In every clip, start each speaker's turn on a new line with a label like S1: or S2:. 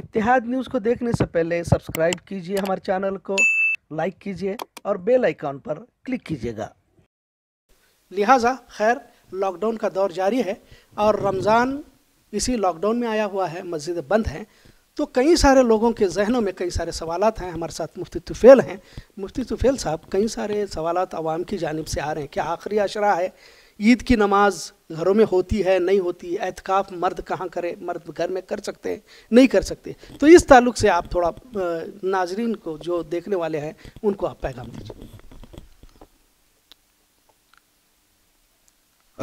S1: इतिहाद news को देखने से पहले सब्सक्राइब कीजिए हमारे चैनल को लाइक कीजिए और बेल आइकॉन पर क्लिक कीजिएगा लिहाजा खैर लॉकडाउन का दौर जारी है और रमज़ान इसी लॉकडाउन में आया हुआ है मस्जिद बंद हैं तो कई सारे लोगों के जहनों में कई सारे सवाल हैं हमारे साथ मुफ्ती तुफेल हैं मुफ्ती तुफेल साहब कई सारे सवाल आवाम की जानब से आ रहे हैं क्या आखिरी अशरा है ईद की नमाज घरों में होती है नहीं होती एहतिकाफ़ मर्द कहाँ करे मर्द घर में कर सकते हैं नहीं कर सकते तो इस ताल्लुक से आप थोड़ा नाजरीन को जो देखने वाले हैं उनको आप पैगाम दीजिए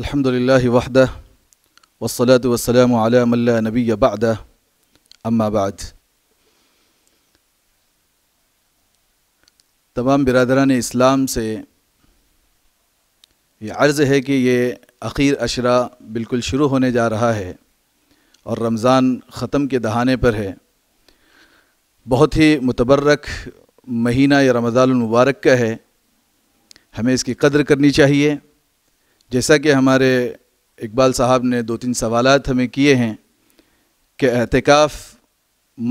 S1: अलहमदिल्ला वहदा من لا نبي नबी बाद अम्माबाद तमाम बिरदरान इस्लाम से ये अर्ज़ है कि ये अखीर अशरा बिल्कुल शुरू होने जा रहा है और रमज़ान ख़त्म के दहाने पर है बहुत ही मुतबरक महीना या रमज़ानमबारक का है हमें इसकी कदर करनी चाहिए जैसा कि हमारे इकबाल साहब ने दो तीन सवाल हमें किए हैं कि एहतिकाफ़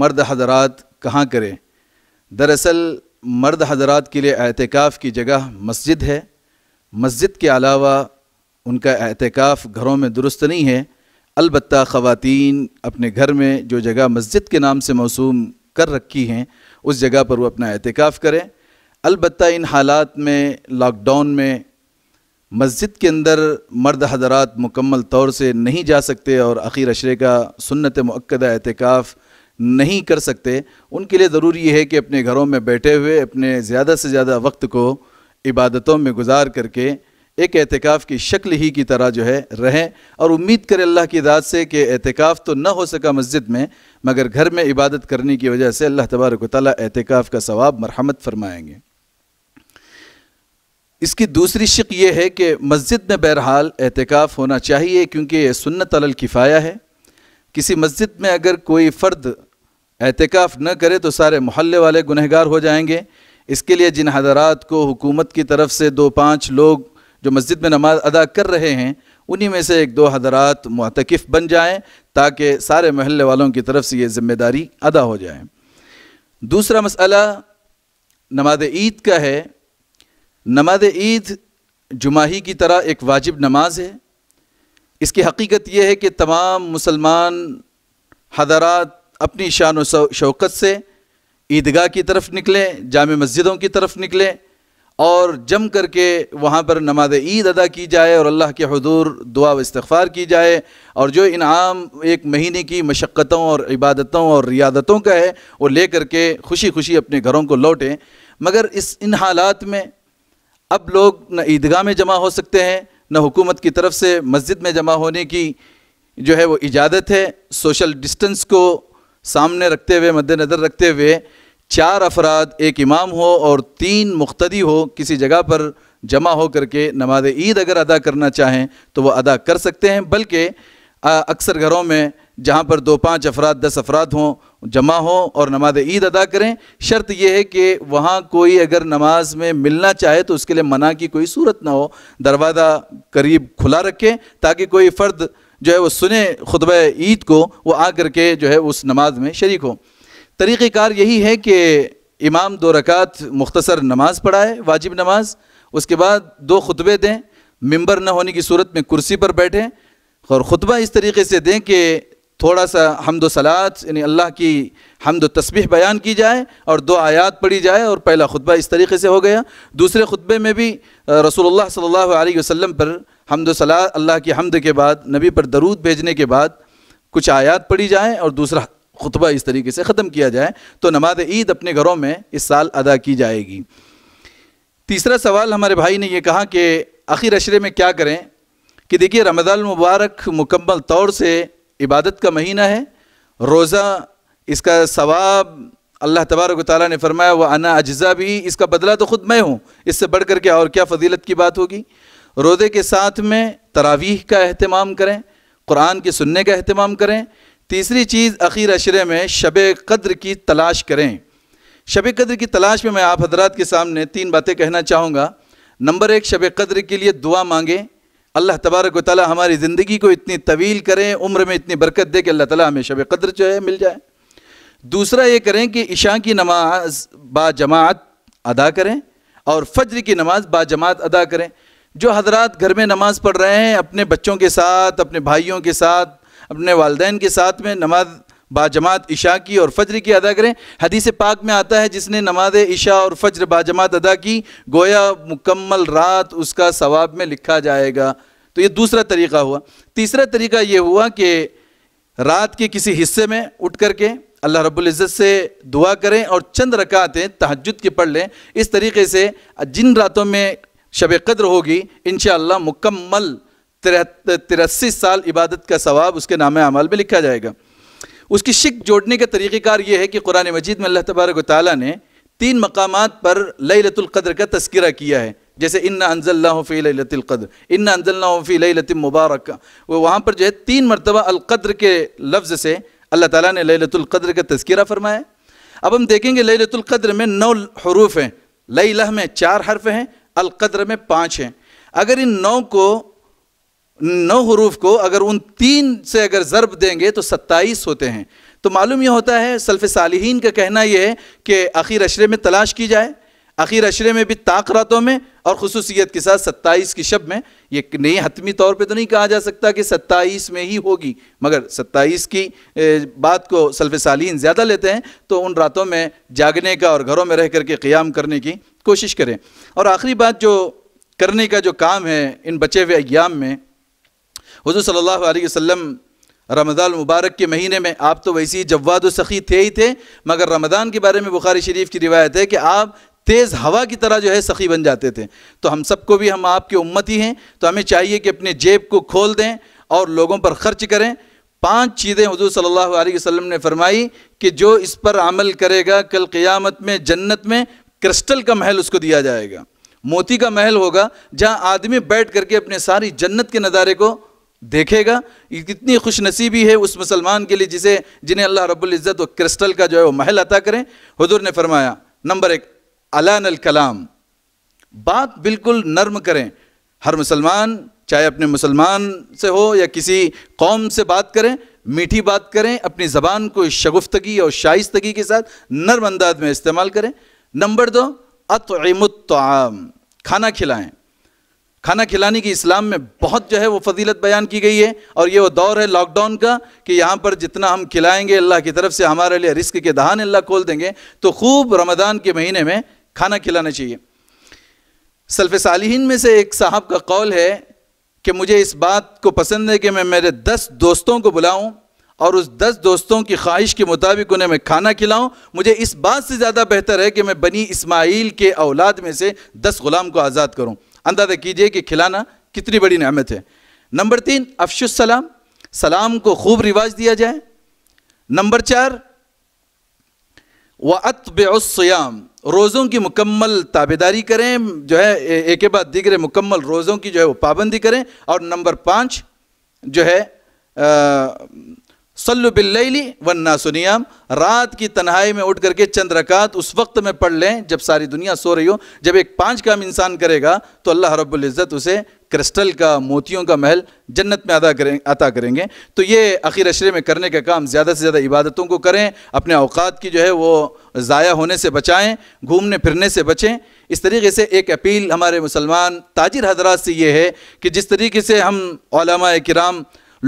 S1: मर्द हजरात कहाँ करें दरअसल मर्द हजरात के लिए एहतिकाफ़ की जगह मस्जिद है मस्जिद के अलावा उनका एहतिकाफ़ घरों में दुरुस्त नहीं है अलबत् ख़वान अपने घर में जो जगह मस्जिद के नाम से मौसूम कर रखी हैं उस जगह पर वो अपना एहतिकाफ़ करें अलबत् इन हालात में लॉकडाउन में मस्जिद के अंदर मर्द हजरात मुकम्मल तौर से नहीं जा सकते और आखिर अशरे का सुन्नत मक्दा एहतिकाफ़ नहीं कर सकते उनके लिए ज़रूरी है कि अपने घरों में बैठे हुए अपने ज़्यादा से ज़्यादा वक्त को इबादतों में गुजार करके एक एहतिकाफ़ की शक्ल ही की तरह जो है रहें और उम्मीद करें अल्लाह की दाद से कि एहतिकाफ़ तो न हो सका मस्जिद में मगर घर में इबादत करने की वजह से अल्लाह तबारक एहतिकाफ़ का सवाब मरहमत फरमाएंगे इसकी दूसरी शिक ये है कि मस्जिद में बहरहाल एहतिकाफ़ होना चाहिए क्योंकि यह सुन्नत अल किफ़ाया है किसी मस्जिद में अगर कोई फ़र्द एहतिकाफ़ न करे तो सारे मोहल्ले वाले गुनहगार हो जाएंगे इसके लिए जिन हजरात को हुकूमत की तरफ से दो पाँच लोग जो मस्जिद में नमाज अदा कर रहे हैं उन्हीं में से एक दो हजरात मतकफ़ बन जाएं ताकि सारे महल्ले वालों की तरफ से ये ज़िम्मेदारी अदा हो जाए दूसरा मसला नमाज ईद का है नमाज ईद जुमाही की तरह एक वाजिब नमाज है इसकी हकीकत यह है कि तमाम मुसलमान हजरात अपनी शान शौकत से ईदगाह की तरफ निकलें जाम मस्जिदों की तरफ निकलें और जम करके वहाँ पर नमाज ईद अदा की जाए और अल्लाह के हदूर दुआ व इस्तफ़ार की जाए और जो इनाम एक महीने की मशक्क़तों और इबादतों और रियादतों का है वो ले करके खुशी खुशी अपने घरों को लौटें मगर इस इन हालात में अब लोग न ईदगाह में जमा हो सकते हैं न हुकूमत की तरफ से मस्जिद में जमा होने की जो है वो इजाज़त है सोशल डिस्टेंस को सामने रखते हुए मद्दनज़र रखते हुए चार अफराद एक इमाम हो और तीन मुख्तदी हो किसी जगह पर जमा हो करके नमाज ईद अगर अदा करना चाहें तो वह अदा कर सकते हैं बल्कि अक्सर घरों में जहाँ पर दो पाँच अफराद दस अफराद हों जमा हों और नमाज ईद अदा करें शर्त यह है कि वहाँ कोई अगर नमाज में मिलना चाहे तो उसके लिए मना की कोई सूरत ना हो दरवाज़ा करीब खुला रखें ताकि कोई फ़र्द जो है वो सुने खुतब ईद को वो आ कर के जो है उस नमाज में शरीक हो तरीक़ार यही है कि इमाम दो रकात मुख्तसर नमाज़ पढ़ाए वाजिब नमाज उसके बाद दो खुतबे दें मंबर न होने की सूरत में कुर्सी पर बैठें और ख़ुतबा इस तरीके से दें कि थोड़ा सा हमद सलात यानी अल्लाह की हमद तस्बीह बयान की जाए और दो आयात पढ़ी जाए और पहला खुतबा इस तरीके से हो गया दूसरे खुतबे में भी रसूलुल्लाह सल्लल्लाहु अलैहि वसल्लम पर हमद सलात अल्लाह की हमद के बाद नबी पर दरूद भेजने के बाद कुछ आयात पढ़ी जाए और दूसरा खुतबा इस तरीके से ख़त्म किया जाए तो नमाज ईद अपने घरों में इस साल अदा की जाएगी तीसरा सवाल हमारे भाई ने यह कहा कि आखिर अशरे में क्या करें कि देखिए रमदान मुबारक मुकम्मल तौर से इबादत का महीना है रोज़ा इसका सवाब अल्लाह तबारक ताली ने फरमाया वह अना अज्जा भी इसका बदला तो ख़ुद मैं हूँ इससे बढ़ कर के और क्या फजीलत की बात होगी रोज़े के साथ में तरावीह का अहतमाम करें कुरान के सुनने का अहतमाम करें तीसरी चीज़ अखीर अशरे में शब कद्र की तलाश करें शब कद्र की तलाश में मैं आप हजरात के सामने तीन बातें कहना चाहूँगा नंबर एक शब कद्र के लिए दुआ मांगें अल्लाह तबारक ताली हमारी ज़िंदगी को इतनी तवील करें उम्र में इतनी बरकत दे कि अल्लाह ताली हमें शब कदर जो है मिल जाए दूसरा ये करें कि इशा की नमाज बाजमात अदा करें और फ़ज्र की नमाज बाजमात अदा करें जो हजरात घर में नमाज़ पढ़ रहे हैं अपने बच्चों के साथ अपने भाइयों के साथ अपने वालदे के साथ में नमाज बाजमात इशा की और फज्र की अदा करें हदीस पाक में आता है जिसने नमाज इशा और फज्र बाजमात अदा की गोया मुकम्मल रात उसका सवाब में लिखा जाएगा तो ये दूसरा तरीका हुआ तीसरा तरीका ये हुआ कि रात के किसी हिस्से में उठ करके अल्लाह रब्बुल इज़्ज़त से दुआ करें और चंद रकातें तहजद की पढ़ लें इस तरीके से जिन रातों में शब कद्र होगी इन मुकम्मल तिरासी साल इबादत का सवाब उसके नाम अमाल में लिखा जाएगा उसकी शिक जोड़ने का तरीक़ार ये है कि कुरान मजीद में अल्लाह तबारक ताली ने तीन मकाम पर लतुल्क़द्र का तस्करा किया है जैसे इन अनज़ल्लाफ़ी लतुल्क़द्र इन अनज़ल्लाफ़ी लतम मुबारक वो वहाँ पर जो है तीन मरतबा अलक़द्र के लफ्ज़ से अल्लाह ताला ने लतुल्क़द्र का तस्करा फरमाया अब हम देखेंगे लतुल्क़द्र में नौ हरूफ हैं लह में चार हर्फ हैं अलक़द्र में पाँच हैं अगर इन नौ को नौ हरूफ को अगर उन तीन से अगर ज़रब देंगे तो सत्ताईस होते हैं तो मालूम यह होता है सल्फ़ सालहीन का कहना यह है कि आखिर अशरे में तलाश की जाए आखिर अशरे में भी ताक रातों में और खसूसियत के साथ सत्ताईस की शब में ये नहीं हतमी तौर पे तो नहीं कहा जा सकता कि सत्ताईस में ही होगी मगर सत्ताईस की बात को सल्फ़ सालीन ज़्यादा लेते हैं तो उन रातों में जागने का और घरों में रह कर के क़्याम करने की कोशिश करें और आखिरी बात जो करने का जो काम है इन बचे हुए अयाम में हजू सल्ला वसम रमज़ान मुबारक के महीने में आप तो वैसे ही जवाद सखी थे ही थे मगर रमज़ान के बारे में बुखारी शरीफ की रिवायत है कि आप तेज़ हवा की तरह जो है सखी बन जाते थे तो हम सबको भी हम आपके उम्मत ही हैं तो हमें चाहिए कि अपने जेब को खोल दें और लोगों पर ख़र्च करें पांच चीज़ें हजू सल्ला वसम ने फरमाई कि जो इस पर अमल करेगा कल क़ियामत में जन्नत में क्रिस्टल का महल उसको दिया जाएगा मोती का महल होगा जहाँ आदमी बैठ करके अपने सारी जन्नत के नज़ारे को देखेगा कितनी खुशनसीबी है उस मुसलमान के लिए जिसे जिन्हें अल्लाह रब्बुल इज़्ज़त व क्रिस्टल का जो है वो महल अता करें हुजूर ने फरमाया नंबर एक अलान अल कलाम बात बिल्कुल नर्म करें हर मुसलमान चाहे अपने मुसलमान से हो या किसी कौम से बात करें मीठी बात करें अपनी ज़बान को शगुफ्तगी और शाइस्तगी के साथ नर्म अंदाज में इस्तेमाल करें नंबर दो अतमतम खाना खिलाएं खाना खिलाने की इस्लाम में बहुत जो है वो फजीलत बयान की गई है और ये वो दौर है लॉकडाउन का कि यहाँ पर जितना हम खिलाएंगे अल्लाह की तरफ से हमारे लिए रिस्क के दहान अल्लाह खोल देंगे तो खूब रमदान के महीने में खाना खिलाना चाहिए सल्फ सालहीन में से एक साहब का कौल है कि मुझे इस बात को पसंद है कि मैं मेरे दस दोस्तों को बुलाऊँ और उस दस दोस्तों की ख्वाहिश के मुताबिक उन्हें मैं खाना खिलाऊं मुझे इस बात से ज़्यादा बेहतर है कि मैं बनी इस्माइल के औलाद में से दस गुलाम को आज़ाद करूं अंदाज़ा कीजिए कि खिलाना कितनी बड़ी नहमत है नंबर तीन अफशुसलाम सलाम को खूब रिवाज दिया जाए नंबर चार व अतबयाम रोज़ों की मुकम्मल ताबेदारी करें जो है एक बाद दिगरे मुकम्मल रोज़ों की जो है वो पाबंदी करें और नंबर पाँच जो है बिल्लैली वन्ना सुनियाम रात की तन्हाई में उठ करके चंद रकात उस वक्त में पढ़ लें जब सारी दुनिया सो रही हो जब एक पांच काम इंसान करेगा तो अल्लाह इज़्ज़त उसे क्रिस्टल का मोतियों का महल जन्नत में अदा करें अता करेंगे तो ये आखिर अशरे में करने का काम ज़्यादा से ज़्यादा इबादतों को करें अपने अवकात की जो है वो ज़ाया होने से बचाएँ घूमने फिरने से बचें इस तरीके से एक अपील हमारे मुसलमान ताजिर हजरात से ये है कि जिस तरीके से हम कराम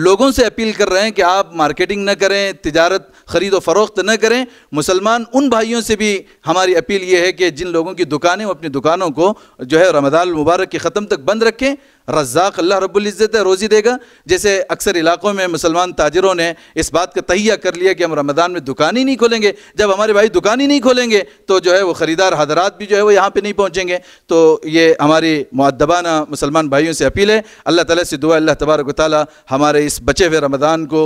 S1: लोगों से अपील कर रहे हैं कि आप मार्केटिंग न करें तजारत ख़रीद व फरोख्त न करें मुसलमान उन भाइयों से भी हमारी अपील ये है कि जिन लोगों की दुकानें अपनी दुकानों को जो है रमदान मुबारक के ख़त्म तक बंद रखें रजाक अल्लाह रब्ज़त रोज़ी देगा जैसे अक्सर इलाक़ों में मुसलमान ताजरों ने इस बात का तहिया कर लिया कि हम रमदान में दुकान ही नहीं खोलेंगे जब हमारे भाई दुकान ही नहीं खोलेंगे तो जो है वो ख़रीदार हजरात भी जो है वो यहाँ पर नहीं पहुँचेंगे तो ये हमारी मुद्दबाना मुसलमान भाइयों से अपील है अल्लाह ताली से दुआ अल्लाह तबारक ताली हमारे इस बचे हुए रमदान को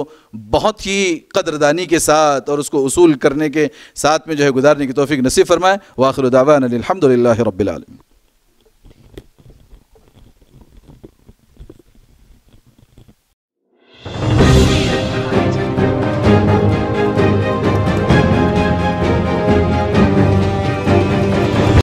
S1: बहुत ही कदरदानी के साथ और उसको उसूल करने के साथ में जो है गुजारने की तोफ़ी नसीब फरमाए वाखिर दावा अलहमदिल्ला